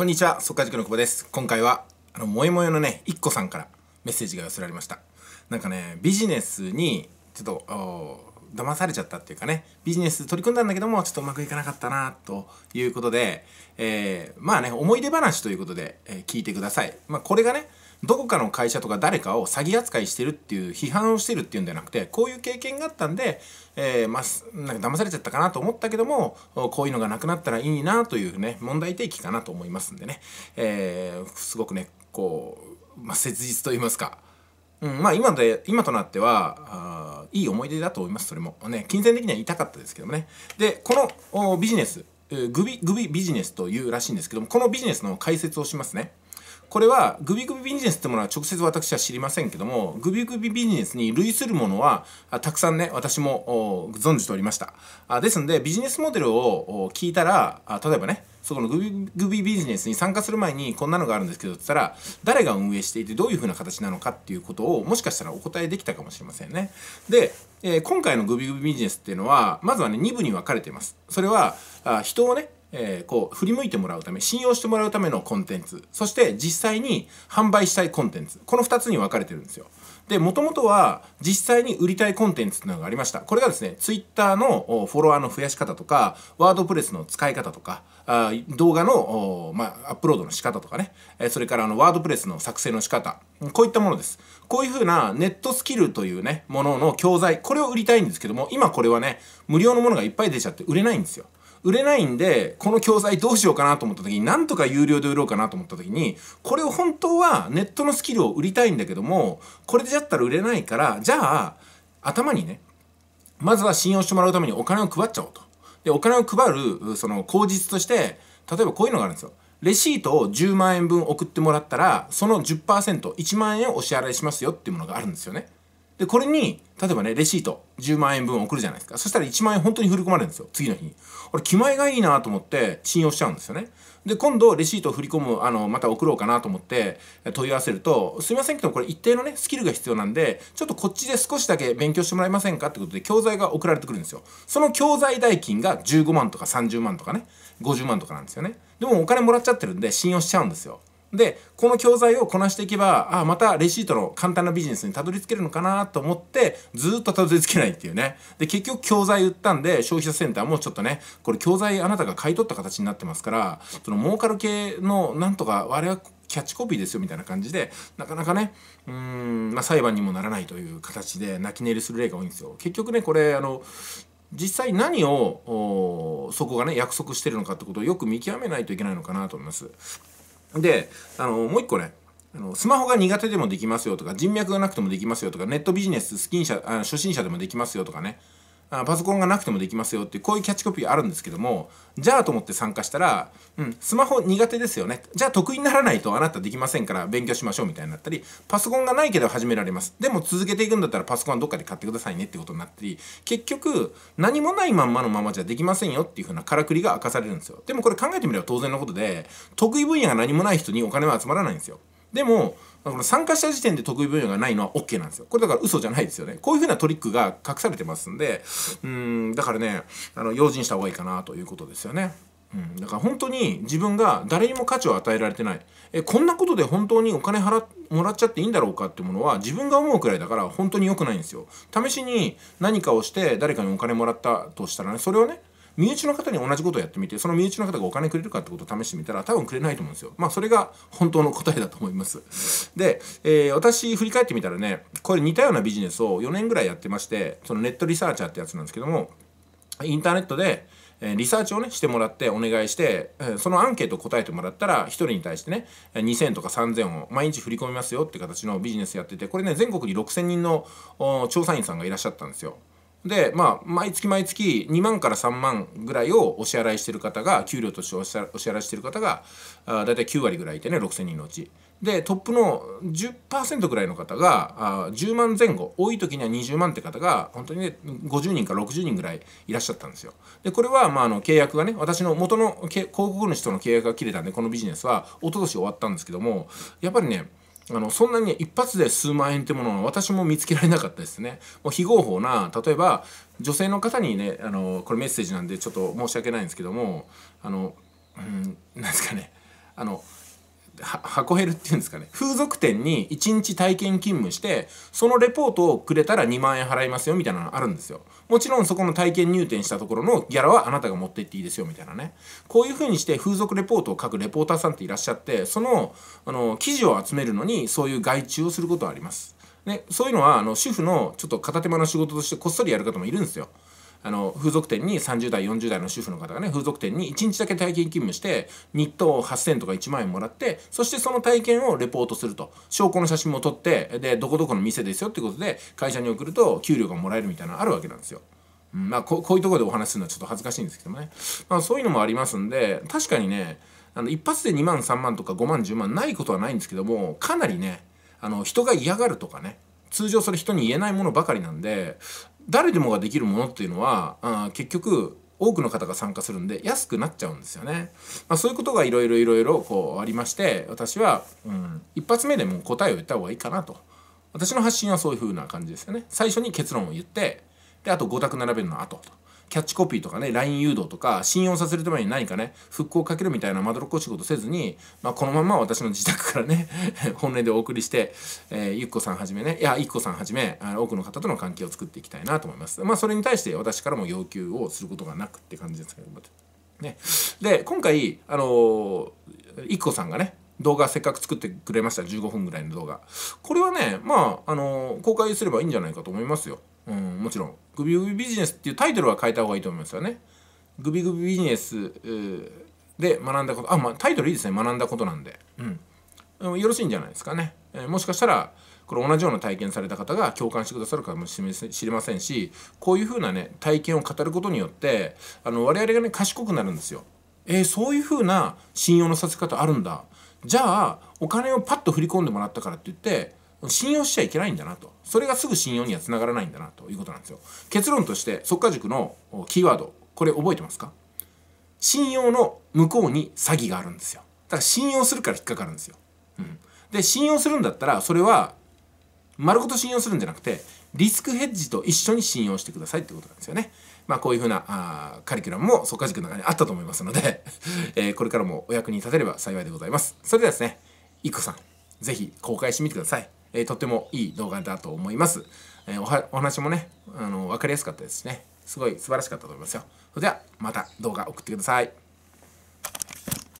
こんにちは、速稼塾の久保です。今回は、あの、もえもえのね、いっこさんからメッセージが寄せられました。なんかね、ビジネスに、ちょっと、騙されちゃったっていうかね、ビジネス取り組んだんだけども、ちょっとうまくいかなかったな、ということで、えー、まあね、思い出話ということで、えー、聞いてください。まあ、これがね、どこかの会社とか誰かを詐欺扱いしてるっていう批判をしてるっていうんじゃなくてこういう経験があったんで、えー、まあ、なんか騙されちゃったかなと思ったけどもこういうのがなくなったらいいなというね問題提起かなと思いますんでね、えー、すごくねこう、まあ、切実と言いますか。うん、まあ今で、今となっては、いい思い出だと思います、それも。ね、金銭的には痛かったですけどもね。で、このビジネス、グビ、グビビジネスというらしいんですけども、このビジネスの解説をしますね。これはグビグビビジネスってものは直接私は知りませんけどもグビグビビジネスに類するものはたくさんね私も存じておりましたあですのでビジネスモデルを聞いたら例えばねそこのグビグビビジネスに参加する前にこんなのがあるんですけどって言ったら誰が運営していてどういうふうな形なのかっていうことをもしかしたらお答えできたかもしれませんねで、えー、今回のグビグビビジネスっていうのはまずはね2部に分かれていますそれはあ人をねえー、こう振り向いてもらうため信用してもらうためのコンテンツそして実際に販売したいコンテンツこの2つに分かれてるんですよでもともとは実際に売りたいコンテンツっていうのがありましたこれがですね Twitter のフォロワーの増やし方とかワードプレスの使い方とかあ動画の、まあ、アップロードの仕方とかね、えそれからあのワードプレスの作成の仕方こういったものですこういうふうなネットスキルというねものの教材これを売りたいんですけども今これはね無料のものがいっぱい出ちゃって売れないんですよ売れないんでこの教材どうしようかなと思った時になんとか有料で売ろうかなと思った時にこれを本当はネットのスキルを売りたいんだけどもこれでやったら売れないからじゃあ頭にねまずは信用してもらうためにお金を配っちゃおうと。でお金を配るその口実として例えばこういうのがあるんですよ。レシートを10万円分送ってもらったらその 10%1 万円をお支払いしますよっていうものがあるんですよね。で、これに、例えばね、レシート、10万円分送るじゃないですか。そしたら1万円本当に振り込まれるんですよ。次の日に。俺、気前がいいなと思って信用しちゃうんですよね。で、今度、レシートを振り込む、あの、また送ろうかなと思って問い合わせると、すいませんけど、これ一定のね、スキルが必要なんで、ちょっとこっちで少しだけ勉強してもらえませんかってことで、教材が送られてくるんですよ。その教材代金が15万とか30万とかね、50万とかなんですよね。でもお金もらっちゃってるんで信用しちゃうんですよ。でこの教材をこなしていけばあまたレシートの簡単なビジネスにたどり着けるのかなと思ってずっとたどり着けないっていうねで結局教材売ったんで消費者センターもちょっとねこれ教材あなたが買い取った形になってますからその儲かる系のなんとか我れはキャッチコピーですよみたいな感じでなかなかねうん、まあ、裁判にもならないという形で泣き寝入りする例が多いんですよ。結局ねこれあの実際何をそこがね約束してるのかってことをよく見極めないといけないのかなと思います。であのもう一個ねあのスマホが苦手でもできますよとか人脈がなくてもできますよとかネットビジネススキン社あ初心者でもできますよとかねあパソコンがなくてもできますよっていうこういうキャッチコピーあるんですけどもじゃあと思って参加したら、うん、スマホ苦手ですよねじゃあ得意にならないとあなたできませんから勉強しましょうみたいになったりパソコンがないけど始められますでも続けていくんだったらパソコンはどっかで買ってくださいねってことになったり結局何もないまんまのままじゃできませんよっていう風なからくりが明かされるんですよでもこれ考えてみれば当然のことで得意分野が何もない人にお金は集まらないんですよでも参加した時点で得意分野がないのは OK なんですよ。これだから嘘じゃないですよね。こういうふうなトリックが隠されてますんで、うん、だからね、あの、用心した方がいいかなということですよね。うん、だから本当に自分が誰にも価値を与えられてないえこんなことで本当にお金払もらっちゃっていいんだろうかってものは自分が思うくらいだから本当に良くないんですよ試しに何かをして誰かにお金もらったとしたらねそれをね身内の方に同じことをやってみてその身内の方がお金くれるかってことを試してみたら多分くれないと思うんですよまあそれが本当の答えだと思いますで、えー、私振り返ってみたらねこれ似たようなビジネスを4年ぐらいやってましてそのネットリサーチャーってやつなんですけどもインターネットでリサーチをねしてもらってお願いしてそのアンケートを答えてもらったら1人に対してね2,000とか3,000を毎日振り込みますよって形のビジネスやっててこれね全国に6,000人の調査員さんがいらっしゃったんですよ。でまあ毎月毎月2万から3万ぐらいをお支払いしてる方が給料としてお支払いしてる方があ大体9割ぐらいいてね6,000人のうち。でトップの10%ぐらいの方があ10万前後多い時には20万って方が本当にね50人から60人ぐらいいらっしゃったんですよ。でこれは、まあ、あの契約がね私の元の広告主との契約が切れたんでこのビジネスは一昨年終わったんですけどもやっぱりねあのそんなに一発で数万円ってものは私も見つけられなかったですね。もう非合法な例えば女性の方にねあのこれメッセージなんでちょっと申し訳ないんですけどもあの、うん、なんですかねあの箱減るっていうんですかね風俗店に1日体験勤務してそのレポートをくれたら2万円払いますよみたいなのあるんですよもちろんそこの体験入店したところのギャラはあなたが持って行っていいですよみたいなねこういう風にして風俗レポートを書くレポーターさんっていらっしゃってそのあの記事を集めるのにそういう外注をすることはありますね、そういうのはあの主婦のちょっと片手間の仕事としてこっそりやる方もいるんですよ。あの風俗店に30代40代の主婦の方がね風俗店に1日だけ体験勤務して日当8,000とか1万円もらってそしてその体験をレポートすると証拠の写真も撮ってでどこどこの店ですよってことで会社に送ると給料がもらえるみたいなのあるわけなんですよ。まあここういうとこでお話するのはちょっと恥ずかしいんですけどもね、まあ、そういうのもありますんで確かにねあの一発で2万3万とか5万10万ないことはないんですけどもかなりねあの人が嫌がるとかね通常それ人に言えないものばかりなんで誰でもができるものっていうのは、結局多くの方が参加するんで安くなっちゃうんですよね。まあ、そういうことがいろいろいろいろこうありまして私は、うん、一発目でもう答えを言った方がいいかなと私の発信はそういう風な感じですよね。最初に結論を言ってであと5択並べるの後と。キャッチコピーとかね、LINE 誘導とか、信用させるために何かね、復興をかけるみたいなまどろっこしいことせずに、まあ、このまま私の自宅からね、本音でお送りして、えー、ゆっこさんはじめね、いや、ゆっこさんはじめ、あの多くの方との関係を作っていきたいなと思います。まあ、それに対して私からも要求をすることがなくって感じですけども。ね、で今回あのー、っこさんがね動画せっかく作ってくれました15分ぐらいの動画これはねまああのー、公開すればいいんじゃないかと思いますようん、もちろんグビグビビジネスっていうタイトルは変えた方がいいと思いますよねグビグビビジネスで学んだことあ、まあ、タイトルいいですね学んだことなんで、うん、よろしいんじゃないですかね、えー、もしかしたらこれ同じような体験された方が共感してくださるかもしれませんしこういうふうなね体験を語ることによってあの我々がね賢くなるんですよ。えー、そういうふうな信用のさせ方あるんだじゃあお金をパッと振り込んでもらったからって言って信用しちゃいけないんだなと。それがすぐ信用にはつながらないんだなということなんですよ。結論として、即可塾のキーワード、これ覚えてますか信用の向こうに詐欺があるんですよ。だから信用するから引っかかるんですよ。うん。で、信用するんだったら、それは、丸ごと信用するんじゃなくて、リスクヘッジと一緒に信用してくださいってことなんですよね。まあ、こういうふうなあカリキュラムも即可塾の中にあったと思いますので えー、これからもお役に立てれば幸いでございます。それではですね、いっこさん、ぜひ公開してみてください。えー、とてもいい動画だと思います。えー、お話もね、あの分かりやすかったですしね、すごい素晴らしかったと思いますよ。それではまた動画送ってください。